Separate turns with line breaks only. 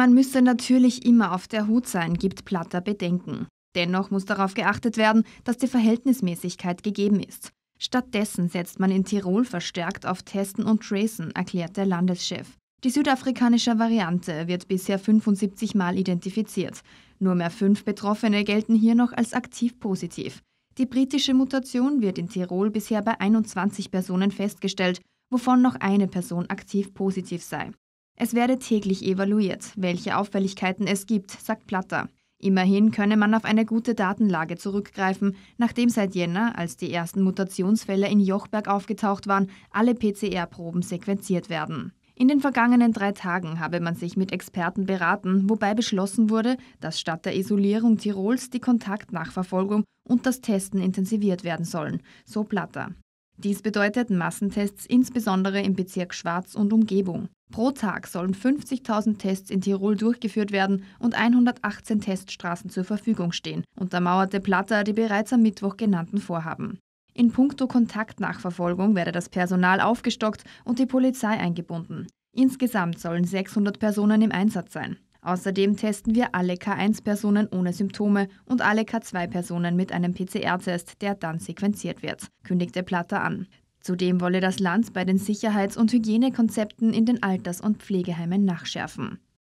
Man müsse natürlich immer auf der Hut sein, gibt Platter Bedenken. Dennoch muss darauf geachtet werden, dass die Verhältnismäßigkeit gegeben ist. Stattdessen setzt man in Tirol verstärkt auf Testen und Tracen, erklärt der Landeschef. Die südafrikanische Variante wird bisher 75 Mal identifiziert. Nur mehr fünf Betroffene gelten hier noch als aktiv positiv. Die britische Mutation wird in Tirol bisher bei 21 Personen festgestellt, wovon noch eine Person aktiv positiv sei. Es werde täglich evaluiert, welche Auffälligkeiten es gibt, sagt Platter. Immerhin könne man auf eine gute Datenlage zurückgreifen, nachdem seit Jänner, als die ersten Mutationsfälle in Jochberg aufgetaucht waren, alle PCR-Proben sequenziert werden. In den vergangenen drei Tagen habe man sich mit Experten beraten, wobei beschlossen wurde, dass statt der Isolierung Tirols die Kontaktnachverfolgung und das Testen intensiviert werden sollen, so Platter. Dies bedeutet Massentests insbesondere im Bezirk Schwarz und Umgebung. Pro Tag sollen 50.000 Tests in Tirol durchgeführt werden und 118 Teststraßen zur Verfügung stehen, untermauerte Platter die bereits am Mittwoch genannten Vorhaben. In puncto Kontaktnachverfolgung werde das Personal aufgestockt und die Polizei eingebunden. Insgesamt sollen 600 Personen im Einsatz sein. Außerdem testen wir alle K1-Personen ohne Symptome und alle K2-Personen mit einem PCR-Test, der dann sequenziert wird, kündigte Platter an. Zudem wolle das Land bei den Sicherheits- und Hygienekonzepten in den Alters- und Pflegeheimen nachschärfen.